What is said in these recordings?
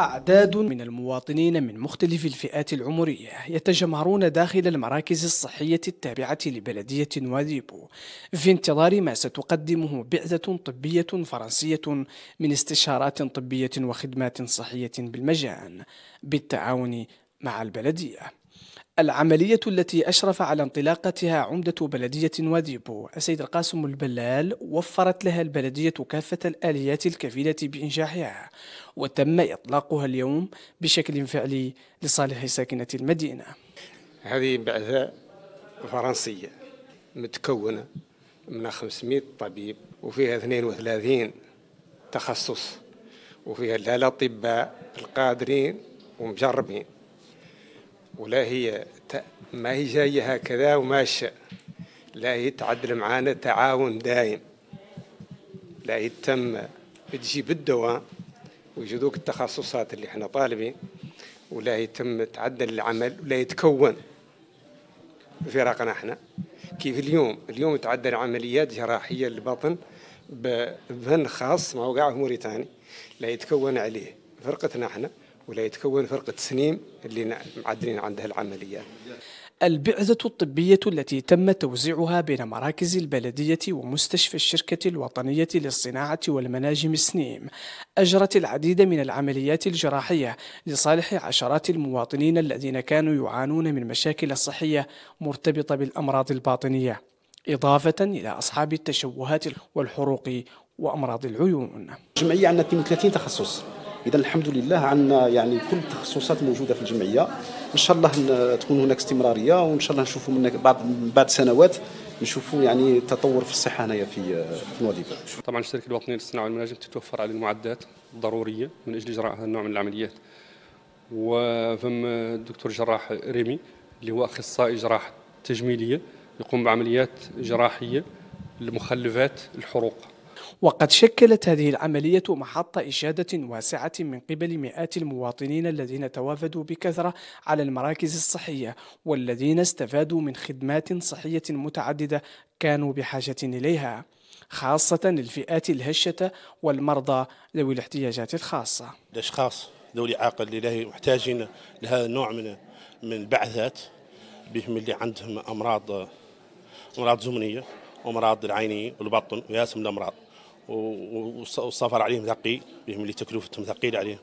أعداد من المواطنين من مختلف الفئات العمرية يتجمهرون داخل المراكز الصحية التابعة لبلدية واديبو في انتظار ما ستقدمه بعثة طبية فرنسية من استشارات طبية وخدمات صحية بالمجان بالتعاون مع البلدية العملية التي أشرف على انطلاقتها عمدة بلدية واديبو السيد القاسم البلال وفرت لها البلدية كافة الآليات الكفيلة بإنجاحها وتم إطلاقها اليوم بشكل فعلي لصالح ساكنة المدينة هذه بعثة فرنسية متكونة من 500 طبيب وفيها 32 تخصص وفيها الاطباء القادرين ومجربين ولا هي ما هي جاية هكذا وماشية لا هي تعدل معانا تعاون دايم لا هي تم تجيب الدواء ويجدوك التخصصات اللي احنا طالبين ولا يتم تعدل العمل ولا يتكون فرقنا احنا كيف اليوم اليوم تعدل عمليات جراحية للبطن بفن خاص ما وقع في موريتاني لا يتكون عليه فرقتنا احنا ولا يتكون فرقة سنيم اللي معدلين عندها العمليات البعثة الطبية التي تم توزيعها بين مراكز البلدية ومستشفى الشركة الوطنية للصناعة والمناجم السنيم أجرت العديد من العمليات الجراحية لصالح عشرات المواطنين الذين كانوا يعانون من مشاكل صحية مرتبطة بالأمراض الباطنية إضافة إلى أصحاب التشوهات والحروق وأمراض العيون جمعية عندنا 32 تخصص اذا الحمد لله عندنا يعني كل التخصصات موجوده في الجمعيه ان شاء الله تكون هناك استمراريه وان شاء الله نشوفوا من بعد بعد سنوات نشوفوا يعني تطور في الصحه هنايا في في نواديبا طبعا الشركه الوطنيه للصناعه والمناجم تتوفر على المعدات الضروريه من اجل اجراء هذا النوع من العمليات وفم الدكتور جراح ريمي اللي هو اخصائي جراحه تجميليه يقوم بعمليات جراحيه لمخلفات الحروق وقد شكلت هذه العملية محط إشادة واسعة من قبل مئات المواطنين الذين توافدوا بكثرة على المراكز الصحية والذين استفادوا من خدمات صحية متعددة كانوا بحاجة إليها خاصة الفئات الهشة والمرضى ذوي الاحتياجات الخاصة الأشخاص ذوي الإعاقة اللي محتاجين لهذا النوع من من البعثات بهم اللي عندهم أمراض أمراض زمنية وأمراض العينية والبطن وياسم الأمراض والسفر عليهم ثقيل بهم اللي تكلفتهم ثقيل عليهم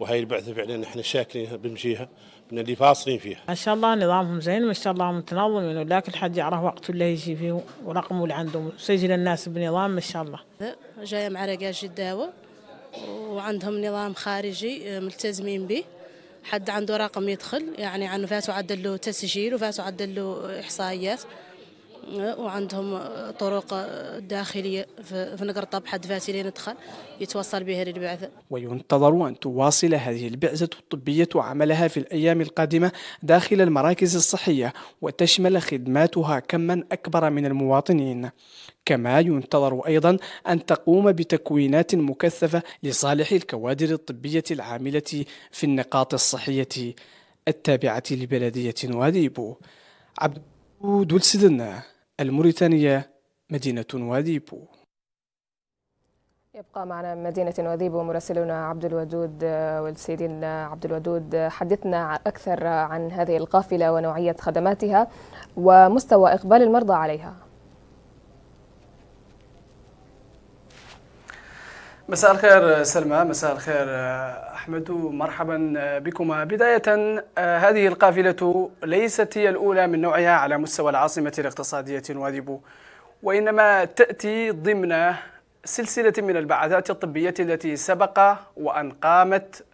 وهي البعثه فعلا احنا شاكرين بنمشيها من اللي فاصلين فيها. ما شاء الله نظامهم زين ما شاء الله متنظم ولكن الحد يعرف وقته اللي يجي فيه ورقمه اللي عندهم سجل الناس بنظام ما شاء الله. جايه مع رقاش جداوه وعندهم نظام خارجي آه، ملتزمين به حد عنده رقم يدخل يعني عنه فاتوا عدلوا له تسجيل وفاتوا عدلوا له احصائيات وعندهم طرق داخلية في نقرطاب حد فاسي لين ندخل يتوصل بها للبعثة وينتظر أن تواصل هذه البعثة الطبية عملها في الأيام القادمة داخل المراكز الصحية وتشمل خدماتها كما أكبر من المواطنين كما ينتظر أيضا أن تقوم بتكوينات مكثفة لصالح الكوادر الطبية العاملة في النقاط الصحية التابعة لبلدية واديبو عبد ودول سيدنا الموريتانية مدينة واديبو يبقى معنا مدينة وذيب ومراسلنا عبد الودود آه، والسيدين عبد الودود حدثنا أكثر عن هذه القافلة ونوعية خدماتها ومستوى إقبال المرضى عليها مساء الخير سلمى مساء الخير أحمد مرحبا آه، بكما بداية آه، هذه القافلة ليست هي الأولى من نوعها على مستوى العاصمة الاقتصادية نواديبو وإنما تأتي ضمن سلسلة من البعثات الطبية التي سبق وأن قامت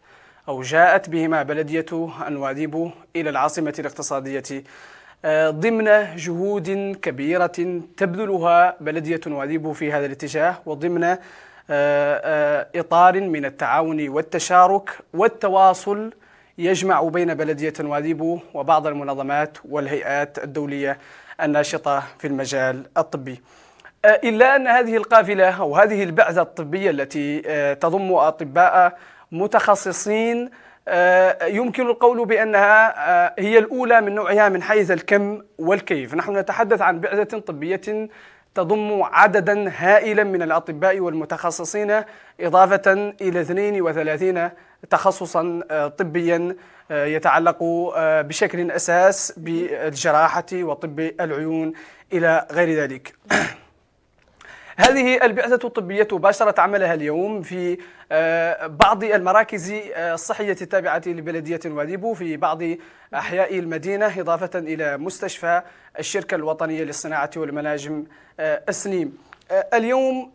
أو جاءت بهما بلدية نواديبو إلى العاصمة الاقتصادية آه، ضمن جهود كبيرة تبذلها بلدية نواديبو في هذا الاتجاه وضمن آه، آه، إطار من التعاون والتشارك والتواصل يجمع بين بلدية واديبو وبعض المنظمات والهيئات الدولية الناشطة في المجال الطبي آه، إلا أن هذه القافلة أو هذه البعثة الطبية التي تضم أطباء متخصصين يمكن القول بأنها هي الأولى من نوعها من حيث الكم والكيف نحن نتحدث عن بعثة طبية تضم عددا هائلا من الأطباء والمتخصصين إضافة إلى 32 تخصصا آه، طبيا آه، يتعلق آه، بشكل أساس بالجراحة وطب العيون إلى غير ذلك هذه البعثة الطبية باشرت عملها اليوم في آه، بعض المراكز آه، الصحية التابعة لبلدية واديبو في بعض أحياء المدينة إضافة إلى مستشفى الشركة الوطنية للصناعة والمناجم آه، السنيم اليوم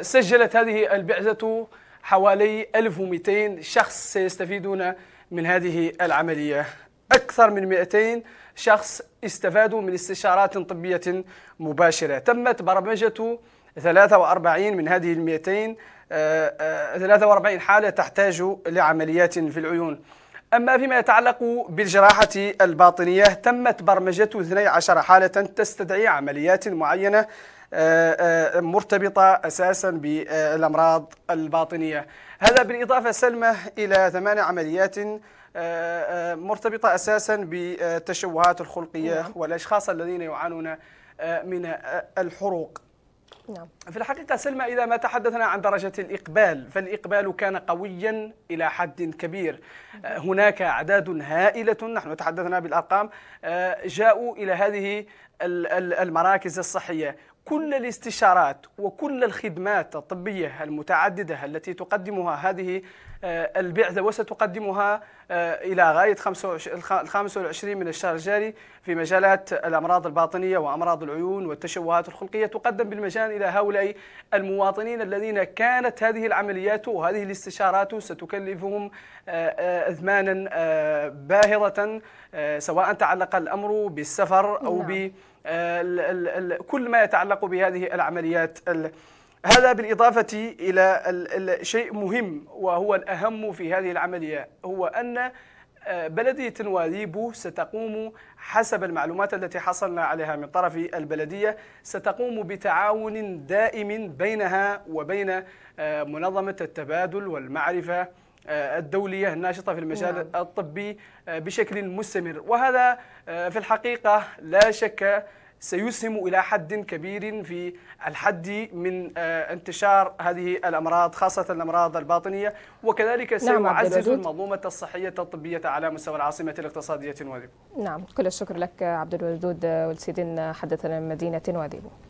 سجلت هذه البعثة حوالي 1200 شخص سيستفيدون من هذه العملية أكثر من 200 شخص استفادوا من استشارات طبية مباشرة تمت برمجة 43 من هذه ال 200 43 حالة تحتاج لعمليات في العيون أما فيما يتعلق بالجراحة الباطنية تمت برمجة 12 حالة تستدعي عمليات معينة آه، آه، مرتبطة أساسا بالأمراض الباطنية هذا بالإضافة سلمى إلى ثمان عمليات آه، مرتبطة أساسا بالتشوهات الخلقية نعم. والأشخاص الذين يعانون من الحروق نعم. في الحقيقة سلمى إذا ما تحدثنا عن درجة الإقبال فالإقبال كان قويا إلى حد كبير آه، هناك أعداد هائلة نحن تحدثنا بالأرقام آه، جاءوا إلى هذه المراكز الصحية كل الاستشارات وكل الخدمات الطبية المتعددة التي تقدمها هذه آه، البعثة وستقدمها آه، إلى غاية 25 من الشهر الجاري في مجالات الأمراض الباطنية وأمراض العيون والتشوهات الخلقية تقدم بالمجان إلى هؤلاء المواطنين الذين كانت هذه العمليات وهذه الاستشارات ستكلفهم آه، أثمانا باهظة سواء تعلق الأمر بالسفر أو نعم. كل ما يتعلق بهذه العمليات هذا بالإضافة إلى شيء مهم وهو الأهم في هذه العملية هو أن آه، بلدية واديبو ستقوم حسب المعلومات التي حصلنا عليها من طرف البلدية ستقوم بتعاون دائم بينها وبين آه، منظمة التبادل والمعرفة آه، الدولية الناشطة في المجال نعم. الطبي بشكل مستمر وهذا في الحقيقة لا شك سيسهم إلى حد كبير في الحد من آه، انتشار هذه الأمراض خاصة الأمراض الباطنية وكذلك سيعزز نعم المنظومة الصحية الطبية على مستوى العاصمة الاقتصادية نواديبو. نعم كل الشكر لك عبد الودود آه، والسيدين آه، حدثنا من مدينة نواديبو.